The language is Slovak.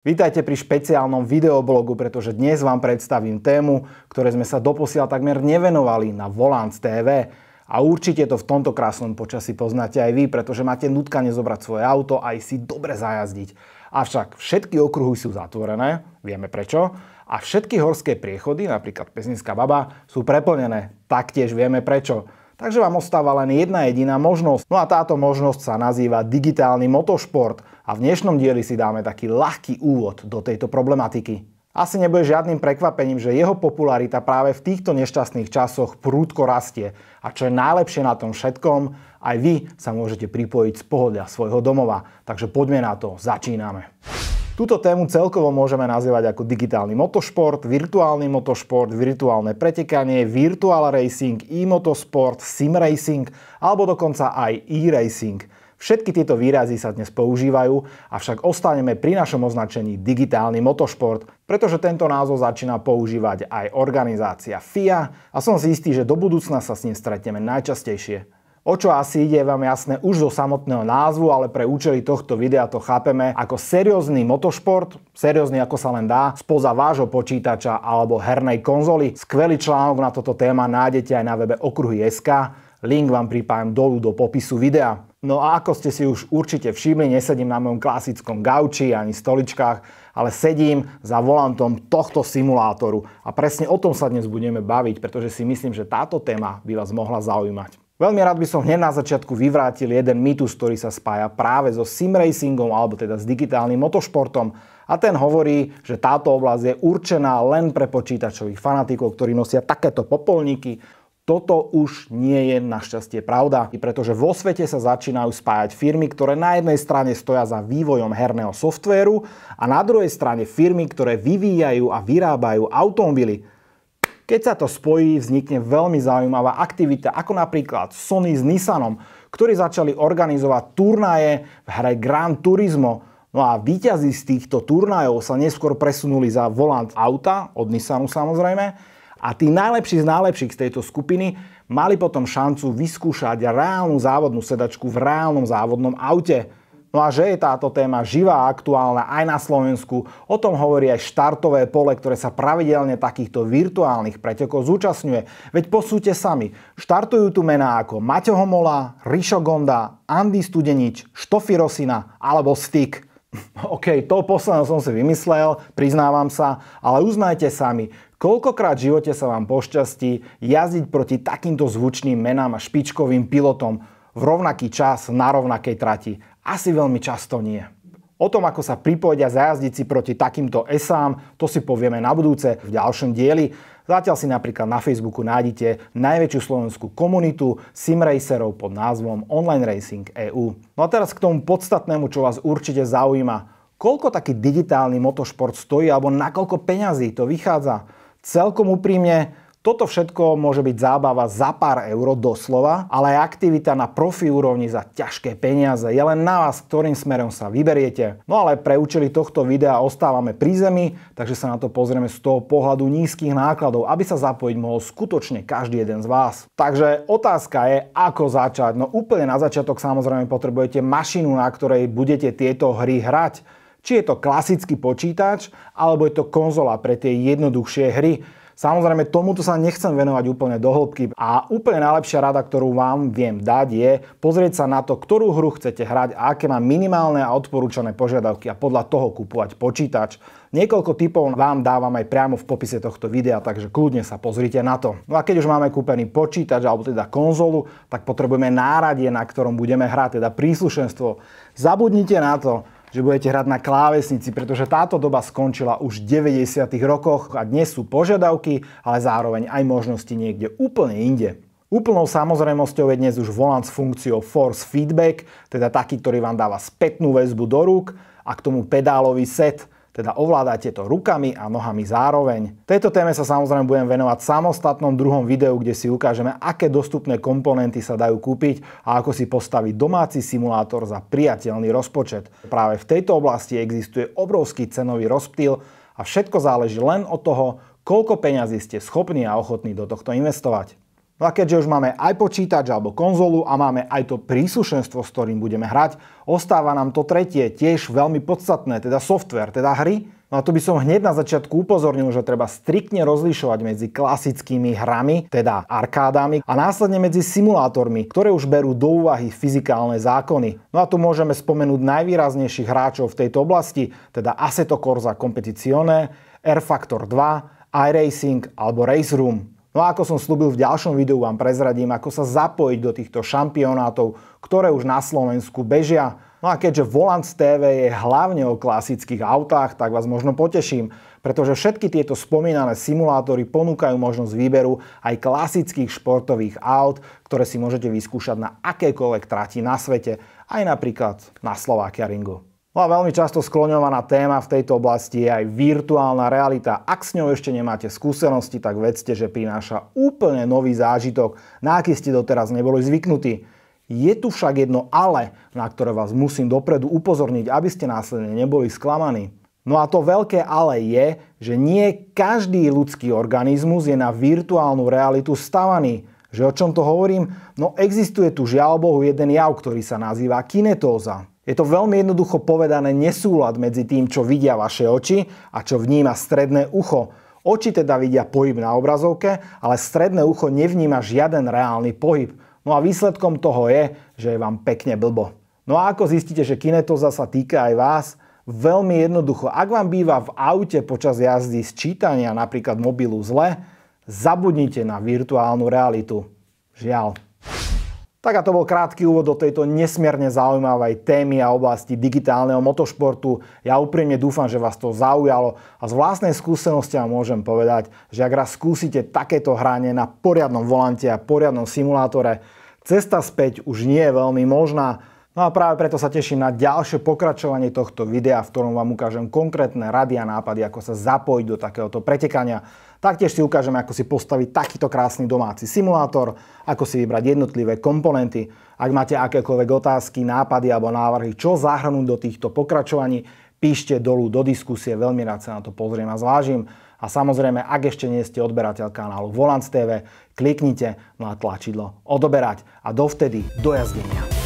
Vítajte pri špeciálnom videoblogu, pretože dnes vám predstavím tému, ktoré sme sa doposiaľ takmer nevenovali na Volant TV. A určite to v tomto krásnom počasí poznáte aj vy, pretože máte nutkanie zobrať svoje auto a aj si dobre zajazdiť. Avšak všetky okruhy sú zatvorené, vieme prečo, a všetky horské priechody, napríklad Pesinská baba, sú preplnené, taktiež vieme prečo. Takže vám ostáva len jedna jediná možnosť. No a táto možnosť sa nazýva digitálny motošport a v dnešnom dieli si dáme taký ľahký úvod do tejto problematiky. Asi nebude žiadnym prekvapením, že jeho popularita práve v týchto nešťastných časoch prúdko rastie. A čo je najlepšie na tom všetkom, aj vy sa môžete pripojiť z pohodľa svojho domova. Takže poďme na to, začíname. Túto tému celkovo môžeme nazývať ako digitálny motošport, virtuálny motošport, virtuálne pretekanie, virtual racing, e-motosport, sim racing alebo dokonca aj e-racing. Všetky tieto výrazy sa dnes používajú, avšak ostaneme pri našom označení digitálny motošport, pretože tento názov začína používať aj organizácia FIA a som si istý, že do budúcna sa s ním stretneme najčastejšie. O čo asi ide, je vám jasné už zo samotného názvu, ale pre účely tohto videa to chápeme ako seriózny motošport, seriózny ako sa len dá, spoza vášho počítača alebo hernej konzoly. Skvelý článok na toto téma nájdete aj na webe okruhy.sk, link vám pripájem dolu do popisu videa. No a ako ste si už určite všimli, nesedím na mojom klasickom gauči ani stoličkách, ale sedím za volantom tohto simulátoru. A presne o tom sa dnes budeme baviť, pretože si myslím, že táto téma by vás mohla zaujímať. Veľmi rád by som hneď na začiatku vyvrátil jeden mýtus, ktorý sa spája práve so simracingom alebo teda s digitálnym motošportom a ten hovorí, že táto oblasť je určená len pre počítačových fanatikov, ktorí nosia takéto popolníky, toto už nie je našťastie pravda, pretože vo svete sa začínajú spájať firmy, ktoré na jednej strane stoja za vývojom herného softvéru a na druhej strane firmy, ktoré vyvíjajú a vyrábajú automobily. Keď sa to spojí, vznikne veľmi zaujímavá aktivita, ako napríklad Sony s Nissanom, ktorí začali organizovať turnaje v hre Gran Turismo. No a víťazi z týchto turnajov sa neskôr presunuli za volant auta, od Nissanu samozrejme, a tí najlepší z najlepších z tejto skupiny mali potom šancu vyskúšať reálnu závodnú sedačku v reálnom závodnom aute. No a že je táto téma živá a aktuálna aj na Slovensku, o tom hovorí aj štartové pole, ktoré sa pravidelne takýchto virtuálnych pretekov zúčastňuje. Veď posúďte sami, štartujú tu mená ako Maťo Homola, Rišo Gonda, Andy Studenič, Štofi Rosina alebo Styk. OK, to posledné som si vymyslel, priznávam sa, ale uznajte sami, koľkokrát v živote sa vám pošťastí jazdiť proti takýmto zvučným menám a špičkovým pilotom v rovnaký čas na rovnakej trati. Asi veľmi často nie. O tom, ako sa pripojedia zajazdici proti takýmto esám, to si povieme na budúce v ďalšom dieli. Zatiaľ si napríklad na Facebooku nájdete najväčšiu slovenskú komunitu simracerov pod názvom Online Racing EU. No a teraz k tomu podstatnému, čo vás určite zaujíma. Koľko taký digitálny motošport stojí alebo nakoľko peňazí to vychádza? Celkom úprimne, toto všetko môže byť zábava za pár euro doslova, ale aj aktivita na profi úrovni za ťažké peniaze. Je len na vás, ktorým smerom sa vyberiete. No ale pre účely tohto videa ostávame pri zemi, takže sa na to pozrieme z toho pohľadu nízkych nákladov, aby sa zapojiť mohol skutočne každý jeden z vás. Takže otázka je, ako začať. No úplne na začiatok samozrejme potrebujete mašinu, na ktorej budete tieto hry hrať. Či je to klasický počítač, alebo je to konzola pre tie jednoduchšie hry. Samozrejme, tomuto sa nechcem venovať úplne do hĺbky a úplne najlepšia rada, ktorú vám viem dať je pozrieť sa na to, ktorú hru chcete hrať a aké má minimálne a odporúčané požiadavky a podľa toho kupovať počítač. Niekoľko typov vám dávam aj priamo v popise tohto videa, takže kľudne sa pozrite na to. No a keď už máme kúpený počítač alebo teda konzolu, tak potrebujeme náradie, na ktorom budeme hrať, teda príslušenstvo. Zabudnite na to, že budete hrať na klávesnici, pretože táto doba skončila už v 90. rokoch a dnes sú požiadavky, ale zároveň aj možnosti niekde úplne inde. Úplnou samozrejmosťou je dnes už volant s funkciou Force Feedback, teda taký, ktorý vám dáva spätnú väzbu do rúk a k tomu pedálový set – teda ovládajte to rukami a nohami zároveň. Tejto téme sa samozrejme budem venovať v samostatnom druhom videu, kde si ukážeme, aké dostupné komponenty sa dajú kúpiť a ako si postaviť domáci simulátor za priateľný rozpočet. Práve v tejto oblasti existuje obrovský cenový rozptýl a všetko záleží len od toho, koľko peňazí ste schopní a ochotní do tohto investovať. No a keďže už máme aj počítač alebo konzolu a máme aj to príslušenstvo, s ktorým budeme hrať, ostáva nám to tretie, tiež veľmi podstatné, teda software, teda hry. No a tu by som hneď na začiatku upozornil, že treba striktne rozlišovať medzi klasickými hrami, teda arkádami, a následne medzi simulátormi, ktoré už berú do úvahy fyzikálne zákony. No a tu môžeme spomenúť najvýraznejších hráčov v tejto oblasti, teda Assetto Corsa Competizione, Air Factor 2, iRacing alebo Race Room. No a ako som slúbil v ďalšom videu, vám prezradím, ako sa zapojiť do týchto šampionátov, ktoré už na Slovensku bežia. No a keďže Volant TV je hlavne o klasických autách, tak vás možno poteším, pretože všetky tieto spomínané simulátory ponúkajú možnosť výberu aj klasických športových aut, ktoré si môžete vyskúšať na akékoľvek trati na svete, aj napríklad na Slovakia Ringu. No a veľmi často skloňovaná téma v tejto oblasti je aj virtuálna realita. Ak s ňou ešte nemáte skúsenosti, tak vedzte, že prináša úplne nový zážitok, na aký ste doteraz neboli zvyknutí. Je tu však jedno ale, na ktoré vás musím dopredu upozorniť, aby ste následne neboli sklamaní. No a to veľké ale je, že nie každý ľudský organizmus je na virtuálnu realitu stavaný. Že o čom to hovorím? No existuje tu žiaľ Bohu jeden jav, ktorý sa nazýva kinetóza. Je to veľmi jednoducho povedané nesúlad medzi tým, čo vidia vaše oči a čo vníma stredné ucho. Oči teda vidia pohyb na obrazovke, ale stredné ucho nevníma žiaden reálny pohyb. No a výsledkom toho je, že je vám pekne blbo. No a ako zistíte, že kinetoza sa týka aj vás? Veľmi jednoducho. Ak vám býva v aute počas jazdy sčítania napríklad mobilu zle, zabudnite na virtuálnu realitu. Žiaľ. Tak a to bol krátky úvod do tejto nesmierne zaujímavej témy a oblasti digitálneho motošportu. Ja úprimne dúfam, že vás to zaujalo a z vlastnej skúsenosti vám môžem povedať, že ak raz skúsite takéto hranie na poriadnom volante a poriadnom simulátore, cesta späť už nie je veľmi možná. No a práve preto sa teším na ďalšie pokračovanie tohto videa, v ktorom vám ukážem konkrétne rady a nápady, ako sa zapojiť do takéhoto pretekania. Taktiež si ukážeme, ako si postaviť takýto krásny domáci simulátor, ako si vybrať jednotlivé komponenty. Ak máte akékoľvek otázky, nápady alebo návrhy, čo zahrnúť do týchto pokračovaní, píšte dolu do diskusie, veľmi rád sa na to pozriem a zvážim. A samozrejme, ak ešte nie ste odberateľ kanálu Volant TV, kliknite na no tlačidlo odoberať a dovtedy dojazdenia.